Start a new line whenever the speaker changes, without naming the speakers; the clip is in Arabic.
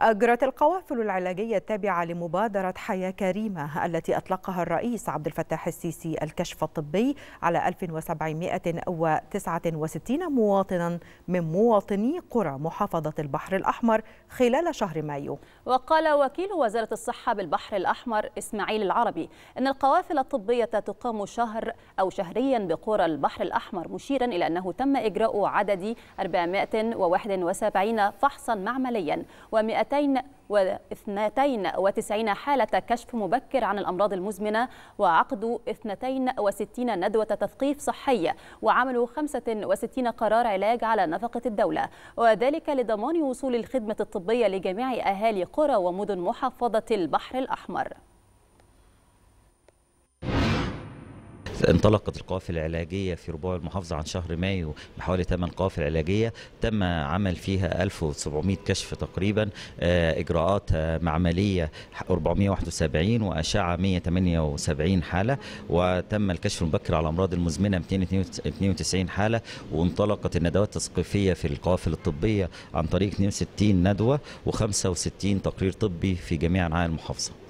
أجرت القوافل العلاجية التابعة لمبادرة حياة كريمة التي أطلقها الرئيس عبد الفتاح السيسي الكشف الطبي على 1769 مواطنا من مواطني قرى محافظة البحر الأحمر خلال شهر مايو
وقال وكيل وزارة الصحة بالبحر الأحمر إسماعيل العربي أن القوافل الطبية تقام شهر أو شهريا بقرى البحر الأحمر مشيرا إلى أنه تم إجراء عدد 471 فحصا معمليا و 292 حالة كشف مبكر عن الأمراض المزمنة وعقدوا 62 ندوة تثقيف صحية وعملوا 65 قرار علاج على نفقة الدولة وذلك لضمان وصول الخدمة الطبية لجميع أهالي قرى ومدن محافظة البحر الأحمر
انطلقت القوافل العلاجية في ربوع المحافظة عن شهر مايو بحوالي 8 قوافل علاجية تم عمل فيها 1700 كشف تقريبا آه، إجراءات آه، معملية 471 وأشعة 178 حالة وتم الكشف المبكر على الأمراض المزمنة 292 حالة وانطلقت الندوات التثقيفية في القوافل الطبية عن طريق 62 ندوة و65 تقرير طبي في جميع أنحاء المحافظة